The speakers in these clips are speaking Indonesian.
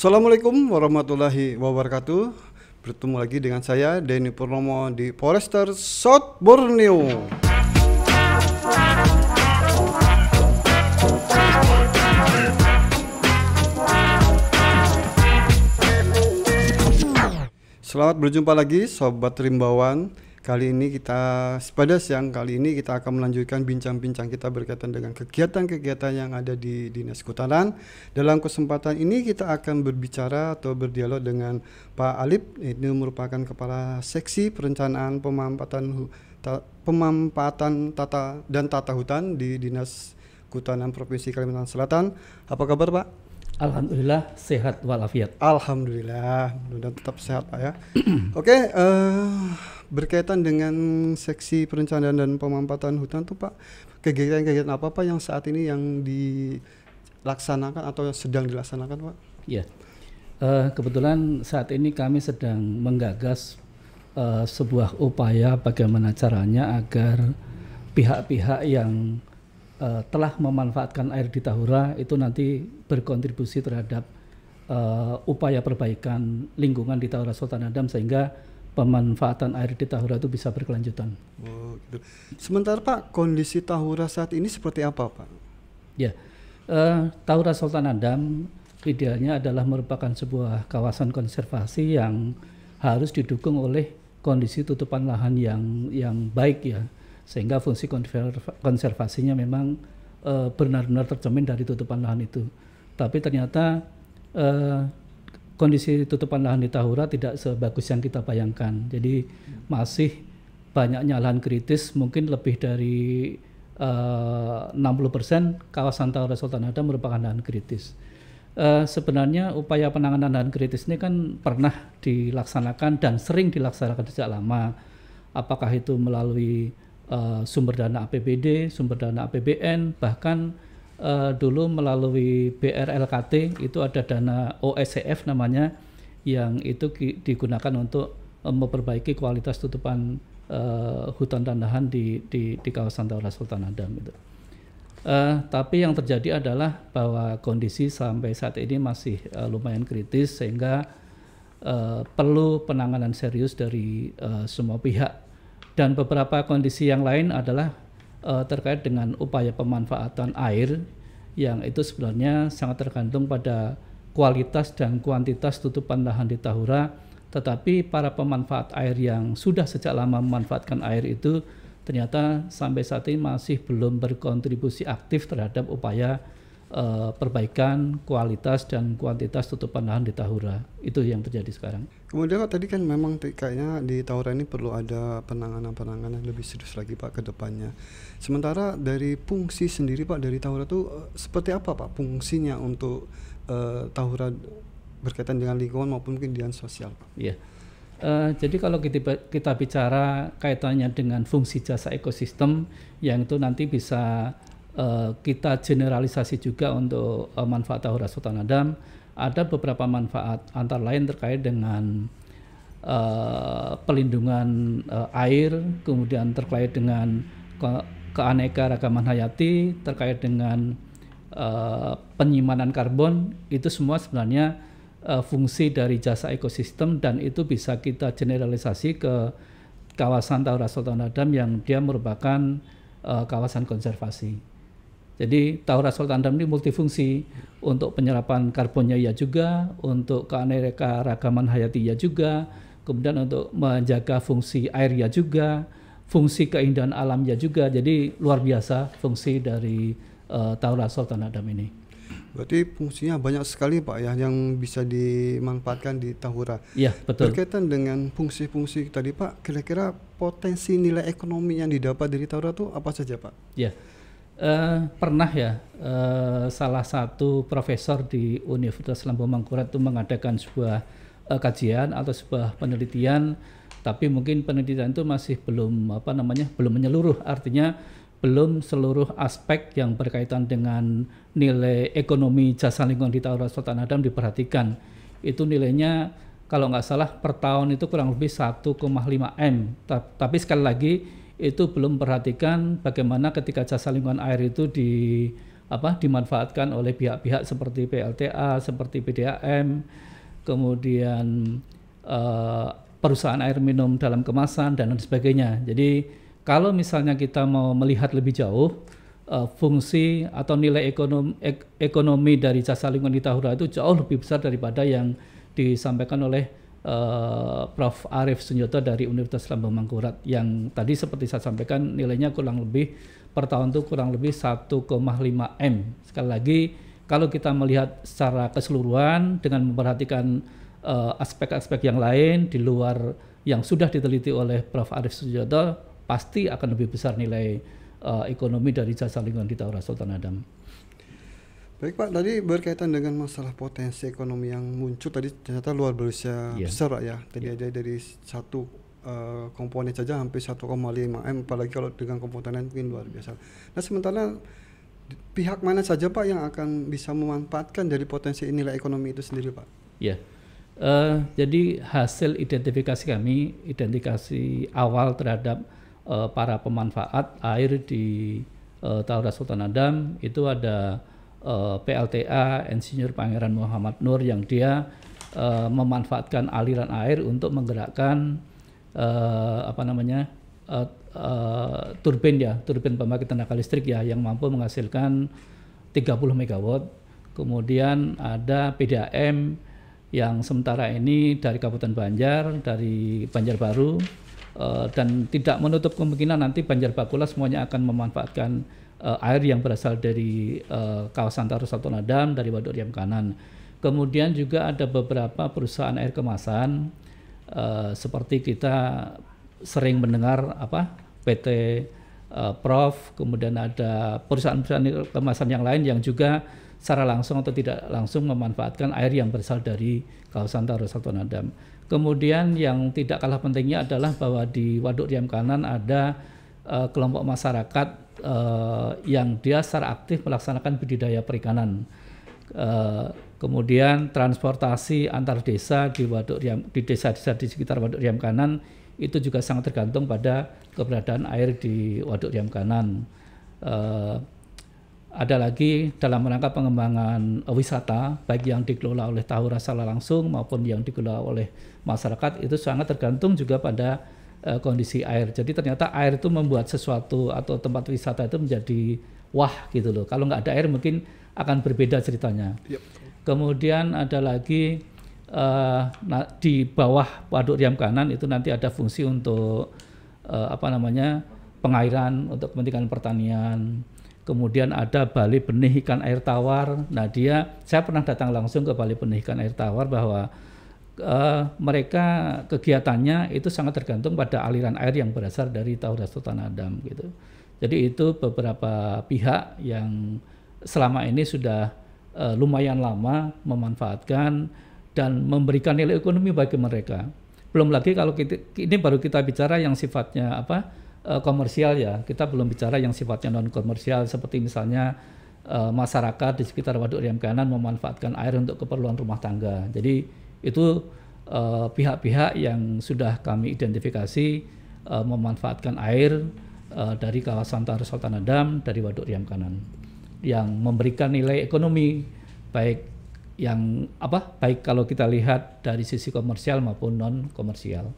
Assalamualaikum warahmatullahi wabarakatuh. Bertemu lagi dengan saya Denny Purnomo di Forester South Borneo. Selamat berjumpa lagi sobat Rimbawan Kali ini kita pada siang kali ini kita akan melanjutkan bincang-bincang kita berkaitan dengan kegiatan-kegiatan yang ada di Dinas Kutanan. Dalam kesempatan ini kita akan berbicara atau berdialog dengan Pak Alip, ini merupakan Kepala Seksi Perencanaan Pemampatan Pemampatan Tata dan Tata Hutan di Dinas Kutanan Provinsi Kalimantan Selatan. Apa kabar, Pak? Alhamdulillah sehat walafiat. Alhamdulillah, mudah tetap sehat Pak ya. Oke, okay, uh, eh, berkaitan dengan seksi perencanaan dan pemampatan hutan tuh Pak, kegiatan-kegiatan apa Pak yang saat ini yang dilaksanakan atau yang sedang dilaksanakan Pak? Iya. Uh, kebetulan saat ini kami sedang menggagas uh, sebuah upaya bagaimana caranya agar pihak-pihak yang uh, telah memanfaatkan air di Tahura itu nanti berkontribusi terhadap uh, upaya perbaikan lingkungan di Tahura Sultan Adam sehingga pemanfaatan air di Tahura itu bisa berkelanjutan. Oh, gitu. Sementara Pak, kondisi Tahura saat ini seperti apa Pak? Ya, uh, Tahura Sultan Adam idealnya adalah merupakan sebuah kawasan konservasi yang harus didukung oleh kondisi tutupan lahan yang yang baik ya sehingga fungsi konservasinya memang eh, benar-benar uh, tercermin dari tutupan lahan itu. Tapi ternyata uh, kondisi tutupan lahan di Tahura tidak sebagus yang kita bayangkan. Jadi masih banyaknya lahan kritis, mungkin lebih dari eh, uh, 60% kawasan Tahura Sultanada merupakan lahan kritis. Uh, sebenarnya upaya penanganan lahan kritis ini kan pernah dilaksanakan dan sering dilaksanakan sejak lama. Apakah itu melalui Eh, sumber dana APBD, sumber dana APBN, bahkan uh, dulu melalui BRLKT itu ada dana OSCF namanya yang itu digunakan untuk uh, memperbaiki kualitas tutupan uh, hutan dan lahan di, di, di kawasan Taura Sultan Adam Gitu. Uh, tapi yang terjadi adalah bahwa kondisi sampai saat ini masih uh, lumayan kritis sehingga uh, perlu penanganan serius dari uh, semua pihak dan beberapa kondisi yang lain adalah uh, terkait dengan upaya pemanfaatan air yang itu sebenarnya sangat tergantung pada kualitas dan kuantitas tutupan lahan di Tahura tetapi para pemanfaat air yang sudah sejak lama memanfaatkan air itu ternyata sampai saat ini masih belum berkontribusi aktif terhadap upaya uh, perbaikan kualitas dan kuantitas tutupan lahan di Tahura. Itu yang terjadi sekarang. Kemudian Pak tadi kan memang kayaknya di Tahura ini perlu ada penanganan-penanganan yang lebih serius lagi Pak ke depannya. Sementara dari fungsi sendiri Pak dari Tahura itu eh, seperti apa Pak fungsinya untuk uh, Tahura berkaitan dengan lingkungan maupun mungkin dengan sosial Pak? Iya. Uh, jadi kalau kita, kita bicara kaitannya dengan fungsi jasa ekosistem yang itu nanti bisa Eh, kita generalisasi juga untuk uh, manfaat tahura Sultan Adam ada beberapa manfaat antara lain terkait dengan uh, pelindungan uh, air kemudian terkait dengan ke keanekaragaman hayati terkait dengan uh, penyimpanan karbon itu semua sebenarnya uh, fungsi dari jasa ekosistem dan itu bisa kita generalisasi ke kawasan Taura Sultan Adam yang dia merupakan uh, kawasan konservasi. Jadi Taurat Salt Andam ini multifungsi untuk penyerapan karbonnya ya juga, untuk keaneka ragaman hayati ya juga, kemudian untuk menjaga fungsi air ya juga, fungsi keindahan alam ya juga. Jadi luar biasa fungsi dari uh, Taurat Sultan Adam ini. Berarti fungsinya banyak sekali Pak ya yang bisa dimanfaatkan di Tahura. Iya, betul. Berkaitan dengan fungsi-fungsi tadi Pak, kira-kira potensi nilai ekonomi yang didapat dari Tahura itu apa saja Pak? Iya. Uh, pernah ya uh, salah satu profesor di Universitas Lampung Mangkurat itu mengadakan sebuah uh, kajian atau sebuah penelitian tapi mungkin penelitian itu masih belum apa namanya belum menyeluruh artinya belum seluruh aspek yang berkaitan dengan nilai ekonomi jasa lingkungan di Taurat Sultan Adam diperhatikan itu nilainya kalau nggak salah per tahun itu kurang lebih 1,5 M tapi sekali lagi itu belum perhatikan bagaimana ketika jasa lingkungan air itu di apa dimanfaatkan oleh pihak-pihak seperti PLTA, seperti PDAM, kemudian uh, perusahaan air minum dalam kemasan dan lain sebagainya. Jadi kalau misalnya kita mau melihat lebih jauh uh, fungsi atau nilai ekonomi, ek, ekonomi dari jasa lingkungan di Tahura itu jauh lebih besar daripada yang disampaikan oleh Eh, Prof. Arief Sunyoto dari Universitas Lambang Mangkurat yang tadi seperti saya sampaikan nilainya kurang lebih per tahun itu kurang lebih 1,5 M. Sekali lagi kalau kita melihat secara keseluruhan dengan memperhatikan eh, aspek-aspek uh, yang lain di luar yang sudah diteliti oleh Prof. Arief Sunyoto pasti akan lebih besar nilai uh, ekonomi dari jasa lingkungan di Taurat Sultan Adam. Baik Pak, tadi berkaitan dengan masalah potensi ekonomi yang muncul tadi ternyata luar biasa yeah. besar ya. Tadi yeah. aja dari satu uh, komponen saja hampir 1,5 M apalagi kalau dengan komponen lain mungkin luar biasa. Nah, sementara pihak mana saja Pak yang akan bisa memanfaatkan dari potensi nilai ekonomi itu sendiri Pak? Ya. Yeah. Uh, jadi hasil identifikasi kami, identifikasi awal terhadap uh, para pemanfaat air di uh, eh, Taura Sultan Adam itu ada uh, eh, PLTA Insinyur Pangeran Muhammad Nur yang dia uh, memanfaatkan aliran air untuk menggerakkan uh, apa namanya uh, uh, turbin ya turbin pembangkit tenaga listrik ya yang mampu menghasilkan 30 MW. Kemudian ada PDAM yang sementara ini dari Kabupaten Banjar, dari Banjarbaru, Eh, dan tidak menutup kemungkinan nanti Banjar Bakula semuanya akan memanfaatkan uh, air yang berasal dari uh, kawasan Tarus Satu Nadam dari Waduk Riam Kanan. Kemudian juga ada beberapa perusahaan air kemasan uh, seperti kita sering mendengar apa PT uh, Prof, kemudian ada perusahaan-perusahaan kemasan yang lain yang juga secara langsung atau tidak langsung memanfaatkan air yang berasal dari kawasan Satuan Adam. Kemudian yang tidak kalah pentingnya adalah bahwa di Waduk Riam Kanan ada uh, kelompok masyarakat uh, yang dia secara aktif melaksanakan budidaya perikanan. Uh, kemudian transportasi antar desa di Waduk Riam di desa-desa di sekitar Waduk Riam Kanan itu juga sangat tergantung pada keberadaan air di Waduk Riam Kanan. Uh, ada lagi dalam rangka pengembangan wisata, baik yang dikelola oleh Tahura secara langsung maupun yang dikelola oleh masyarakat, itu sangat tergantung juga pada uh, kondisi air. Jadi ternyata air itu membuat sesuatu atau tempat wisata itu menjadi wah gitu loh. Kalau nggak ada air mungkin akan berbeda ceritanya. Yep. Kemudian ada lagi uh, di bawah waduk riam kanan itu nanti ada fungsi untuk uh, apa namanya pengairan untuk kepentingan pertanian kemudian ada Bali Benih Ikan Air Tawar. Nah dia, saya pernah datang langsung ke Bali Benih Ikan Air Tawar bahwa uh, mereka kegiatannya itu sangat tergantung pada aliran air yang berasal dari Tauras Adam gitu. Jadi itu beberapa pihak yang selama ini sudah uh, lumayan lama memanfaatkan dan memberikan nilai ekonomi bagi mereka. Belum lagi kalau kita, ini baru kita bicara yang sifatnya apa uh, komersial ya. Kita belum bicara yang sifatnya non komersial seperti misalnya uh, masyarakat di sekitar Waduk Riam Kanan memanfaatkan air untuk keperluan rumah tangga. Jadi itu eh, pihak-pihak uh, yang sudah kami identifikasi uh, memanfaatkan air uh, dari kawasan Taru Sultan Adam dari Waduk Riam Kanan yang memberikan nilai ekonomi baik yang apa baik kalau kita lihat dari sisi komersial maupun non komersial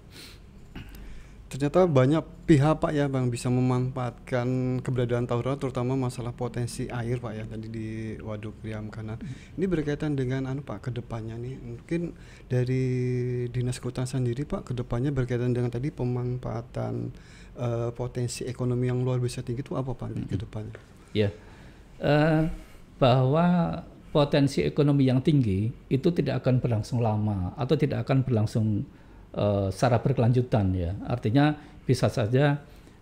ternyata banyak pihak pak ya bang bisa memanfaatkan keberadaan tauran terutama masalah potensi air pak ya tadi di waduk riam kanan ini berkaitan dengan anu pak kedepannya nih mungkin dari dinas kehutanan sendiri pak kedepannya berkaitan dengan tadi pemanfaatan uh, potensi ekonomi yang luar biasa tinggi itu apa pak mm -hmm. kedepannya ya yeah. uh, bahwa potensi ekonomi yang tinggi itu tidak akan berlangsung lama atau tidak akan berlangsung uh, secara berkelanjutan ya. Artinya bisa saja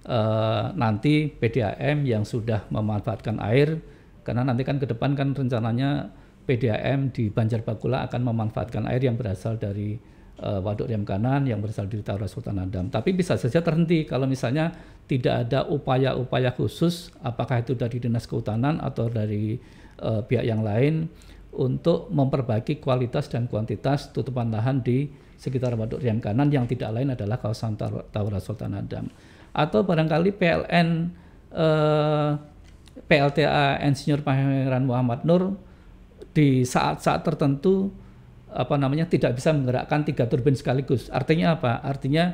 uh, nanti PDAM yang sudah memanfaatkan air karena nanti kan ke depan kan rencananya PDAM di Banjar Bakula akan memanfaatkan air yang berasal dari uh, Waduk Riam Kanan yang berasal dari Taura Sultan Adam. Tapi bisa saja terhenti kalau misalnya tidak ada upaya-upaya khusus, apakah itu dari Dinas Kehutanan atau dari uh, pihak yang lain untuk memperbaiki kualitas dan kuantitas tutupan lahan di sekitar Waduk Rian Kanan yang tidak lain adalah kawasan Taura Sultan Adam atau barangkali PLN eh, PLTA Insinyur Pangeran Muhammad Nur di saat-saat tertentu apa namanya tidak bisa menggerakkan tiga turbin sekaligus artinya apa artinya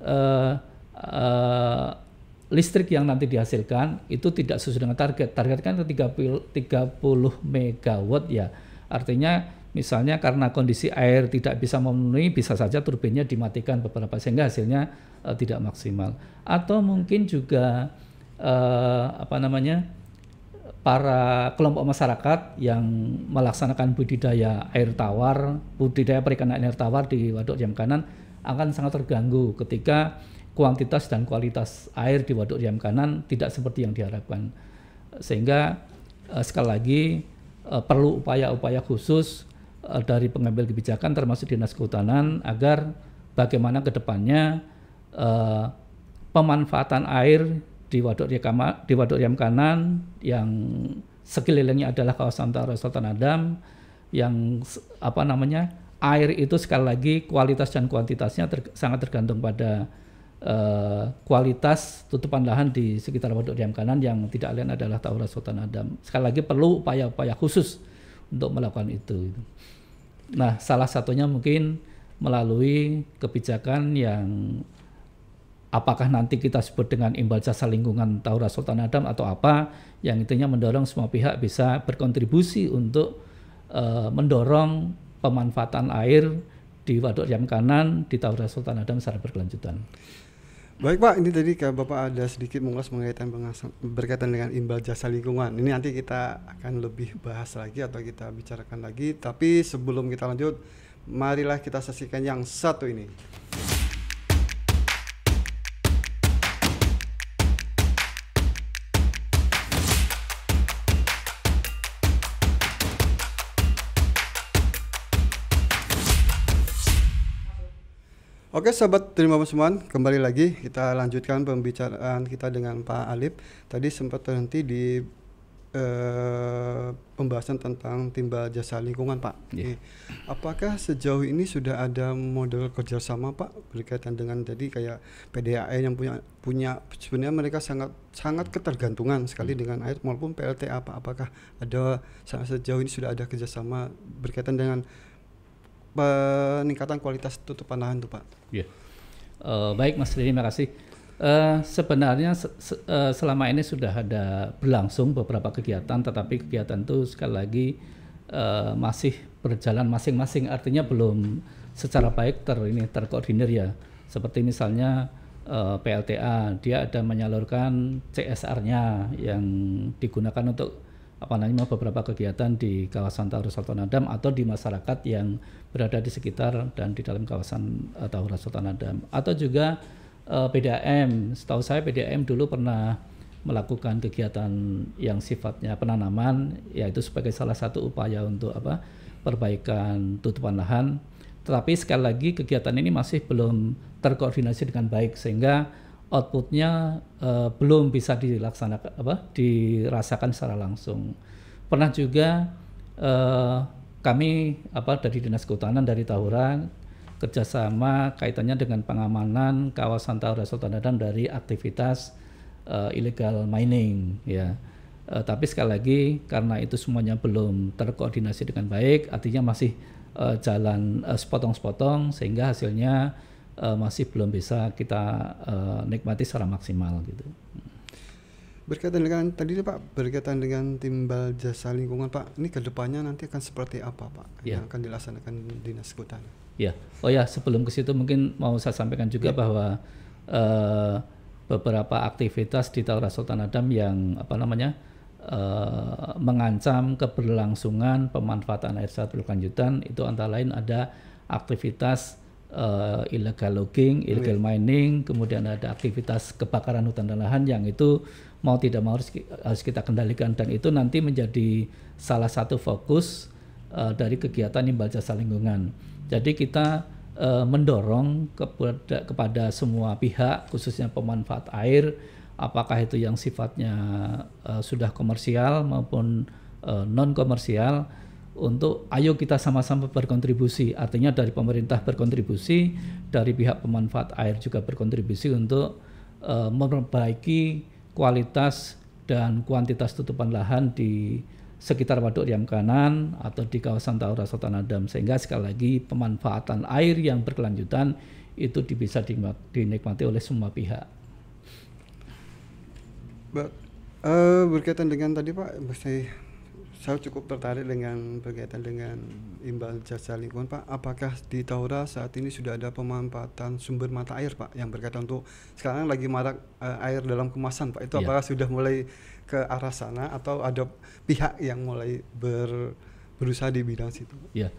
eh, eh, listrik yang nanti dihasilkan itu tidak sesuai dengan target target kan 30 30 megawatt ya artinya Misalnya karena kondisi air tidak bisa memenuhi, bisa saja turbinnya dimatikan beberapa sehingga hasilnya uh, tidak maksimal. Atau mungkin juga uh, apa namanya para kelompok masyarakat yang melaksanakan budidaya air tawar, budidaya perikanan air tawar di waduk jam kanan akan sangat terganggu ketika kuantitas dan kualitas air di waduk jam kanan tidak seperti yang diharapkan. Sehingga uh, sekali lagi perlu upaya-upaya khusus Eh, dari pengambil kebijakan termasuk dinas kehutanan agar bagaimana kedepannya uh, eh, pemanfaatan air di waduk Yamkana, di waduk kanan yang sekelilingnya adalah kawasan Taro Sultan Adam yang apa namanya air itu sekali lagi kualitas dan kuantitasnya ter, sangat tergantung pada uh, kualitas tutupan lahan di sekitar waduk Riam kanan yang tidak lain adalah Taurat Sultan Adam. Sekali lagi perlu upaya-upaya khusus untuk melakukan itu. Gitu. Nah, salah satunya mungkin melalui kebijakan yang apakah nanti kita sebut dengan imbal jasa lingkungan Taurat Sultan Adam atau apa yang intinya mendorong semua pihak bisa berkontribusi untuk uh, mendorong pemanfaatan air di Waduk yang Kanan di Taurat Sultan Adam secara berkelanjutan. Baik Pak, ini tadi ke Bapak ada sedikit mengulas mengaitan berkaitan dengan imbal jasa lingkungan. Ini nanti kita akan lebih bahas lagi atau kita bicarakan lagi. Tapi sebelum kita lanjut, marilah kita saksikan yang satu ini. Oke sahabat terima kasih semua kembali lagi kita lanjutkan pembicaraan kita dengan Pak Alip. Tadi sempat terhenti di eh, pembahasan tentang timbal jasa lingkungan Pak. Yeah. Iya. Apakah sejauh ini sudah ada model kerjasama Pak berkaitan dengan jadi kayak PDAE yang punya punya sebenarnya mereka sangat sangat ketergantungan sekali hmm. dengan air maupun PLTA Pak. Apakah ada sejauh ini sudah ada kerjasama berkaitan dengan peningkatan kualitas tutupan lahan itu Pak. Iya. Yeah. Uh, baik Mas Riri, terima kasih. Uh, sebenarnya se uh, selama ini sudah ada berlangsung beberapa kegiatan, tetapi kegiatan itu sekali lagi uh, masih berjalan masing-masing, artinya belum secara baik ter ini terkoordinir ya. Seperti misalnya uh, PLTA, dia ada menyalurkan CSR-nya yang digunakan untuk apa namanya beberapa kegiatan di kawasan Taurus Sultan Adam atau di masyarakat yang berada di sekitar dan di dalam kawasan uh, Taurus Sultan Adam atau juga uh, eh, PDAM setahu saya PDAM dulu pernah melakukan kegiatan yang sifatnya penanaman yaitu sebagai salah satu upaya untuk apa perbaikan tutupan lahan tetapi sekali lagi kegiatan ini masih belum terkoordinasi dengan baik sehingga outputnya uh, belum bisa dilaksanakan apa dirasakan secara langsung. Pernah juga uh, kami apa dari dinas kehutanan dari Tahura kerjasama kaitannya dengan pengamanan kawasan Tahura Adam dari aktivitas uh, illegal mining ya. Uh, tapi sekali lagi karena itu semuanya belum terkoordinasi dengan baik, artinya masih uh, jalan sepotong sepotong-sepotong sehingga hasilnya uh, masih belum bisa kita uh, nikmati secara maksimal gitu. Berkaitan dengan tadi Pak, berkaitan dengan timbal jasa lingkungan Pak, ini kedepannya nanti akan seperti apa Pak yeah. yang ya. akan dilaksanakan dinas kehutanan? Ya, oh ya sebelum ke situ mungkin mau saya sampaikan juga ya. bahwa uh, beberapa aktivitas di Taurat Sultan Adam yang apa namanya uh, mengancam keberlangsungan pemanfaatan air secara berkelanjutan itu antara lain ada aktivitas uh, illegal logging, oh, illegal iya. mining, kemudian ada aktivitas kebakaran hutan dan lahan yang itu mau tidak mau harus, harus kita kendalikan dan itu nanti menjadi salah satu fokus uh, dari kegiatan imbal jasa lingkungan. Jadi kita uh, mendorong kepada kepada semua pihak khususnya pemanfaat air apakah itu yang sifatnya uh, sudah komersial maupun uh, non komersial untuk ayo kita sama-sama berkontribusi. Artinya dari pemerintah berkontribusi, dari pihak pemanfaat air juga berkontribusi untuk uh, memperbaiki kualitas dan kuantitas tutupan lahan di sekitar Waduk Riam Kanan atau di kawasan Taura Adam sehingga sekali lagi pemanfaatan air yang berkelanjutan itu bisa dinikmati oleh semua pihak. But, uh, eh, berkaitan dengan tadi Pak, saya saya cukup tertarik dengan berkaitan dengan imbal jasa lingkungan Pak. Apakah di Taura saat ini sudah ada pemanfaatan sumber mata air Pak yang berkaitan untuk sekarang lagi marak uh, air dalam kemasan Pak. Itu ya. apakah sudah mulai ke arah sana atau ada pihak yang mulai ber, berusaha di bidang situ? Iya.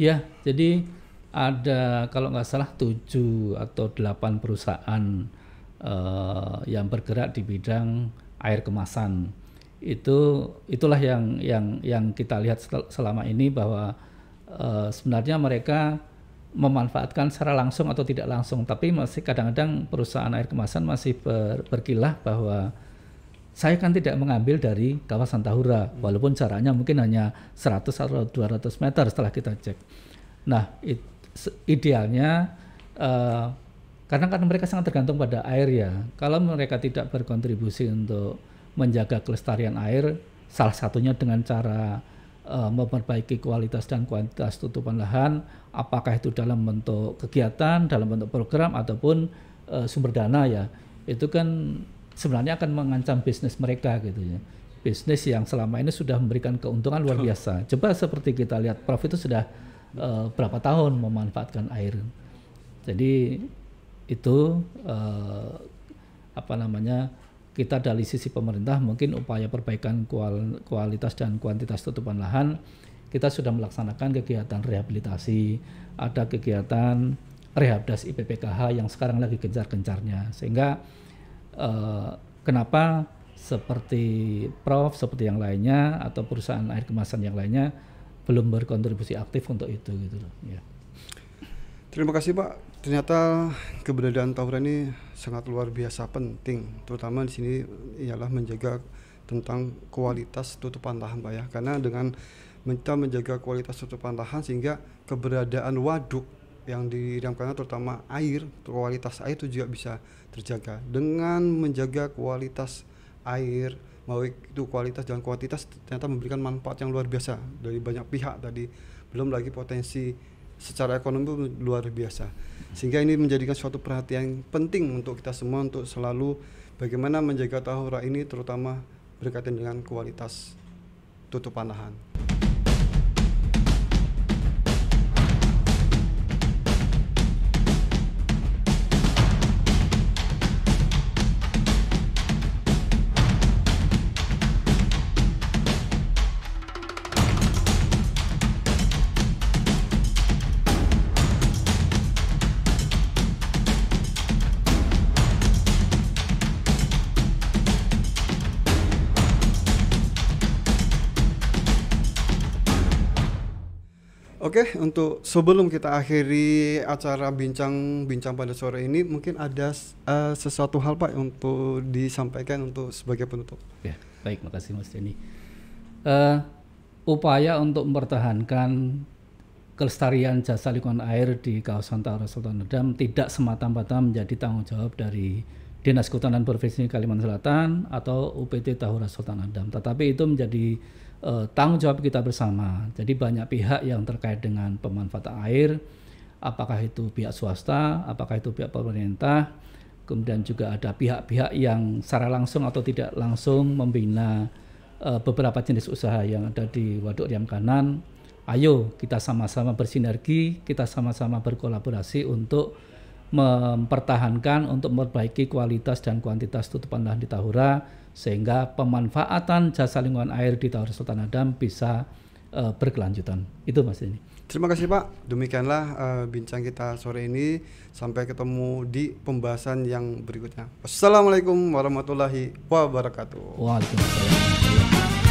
Ya, jadi ada kalau nggak salah tujuh atau delapan perusahaan uh, yang bergerak di bidang air kemasan itu itulah yang yang yang kita lihat selama ini bahwa uh, sebenarnya mereka memanfaatkan secara langsung atau tidak langsung tapi masih kadang-kadang perusahaan air kemasan masih ber, berkilah bahwa saya kan tidak mengambil dari kawasan Tahura hmm. walaupun jaraknya mungkin hanya 100 atau 200 meter setelah kita cek. Nah, it, idealnya uh, karena kan mereka sangat tergantung pada air ya. Kalau mereka tidak berkontribusi untuk menjaga kelestarian air, salah satunya dengan cara uh, memperbaiki kualitas dan kuantitas tutupan lahan, apakah itu dalam bentuk kegiatan, dalam bentuk program ataupun uh, sumber dana ya. Itu kan sebenarnya akan mengancam bisnis mereka gitu ya. Bisnis yang selama ini sudah memberikan keuntungan luar biasa. Coba seperti kita lihat Prof itu sudah uh, berapa tahun memanfaatkan air. Jadi itu uh, apa namanya kita dari sisi pemerintah mungkin upaya perbaikan kual kualitas dan kuantitas tutupan lahan kita sudah melaksanakan kegiatan rehabilitasi, ada kegiatan rehabdas IPPKH yang sekarang lagi gencar-gencarnya. Sehingga eh, kenapa seperti Prof, seperti yang lainnya atau perusahaan air kemasan yang lainnya belum berkontribusi aktif untuk itu gitu loh. Ya. Terima kasih Pak ternyata keberadaan Tahura ini sangat luar biasa penting, terutama di sini ialah menjaga tentang kualitas tutupan lahan Pak ya. Karena dengan kita menjaga kualitas tutupan lahan sehingga keberadaan waduk yang diramkan terutama air, kualitas air itu juga bisa terjaga. Dengan menjaga kualitas air, baik itu kualitas dan kuantitas ternyata memberikan manfaat yang luar biasa dari banyak pihak tadi. Belum lagi potensi secara ekonomi luar biasa. Sehingga ini menjadikan suatu perhatian penting untuk kita semua untuk selalu bagaimana menjaga tahura ini terutama berkaitan dengan kualitas tutupan lahan. Oke, okay, untuk sebelum kita akhiri acara bincang-bincang pada sore ini, mungkin ada uh, sesuatu hal Pak untuk disampaikan untuk sebagai penutup. Ya, baik, makasih Mas Denny. Uh, upaya untuk mempertahankan kelestarian jasa lingkungan air di kawasan Tara Sultan Adam tidak semata-mata menjadi tanggung jawab dari Dinas Kehutanan Provinsi Kalimantan Selatan atau UPT Tahura Sultan Adam, tetapi itu menjadi uh, tanggung jawab kita bersama. Jadi banyak pihak yang terkait dengan pemanfaatan air, apakah itu pihak swasta, apakah itu pihak pemerintah, kemudian juga ada pihak-pihak yang secara langsung atau tidak langsung membina uh, beberapa jenis usaha yang ada di Waduk Riam Kanan. Ayo kita sama-sama bersinergi, kita sama-sama berkolaborasi untuk mempertahankan untuk memperbaiki kualitas dan kuantitas tutupan lahan di Tahura sehingga pemanfaatan jasa lingkungan air di Tawar Sultan Adam bisa uh, berkelanjutan. Itu Mas ini. Terima kasih Pak. Demikianlah uh, bincang kita sore ini. Sampai ketemu di pembahasan yang berikutnya. Wassalamualaikum warahmatullahi wabarakatuh. Waalaikumsalam.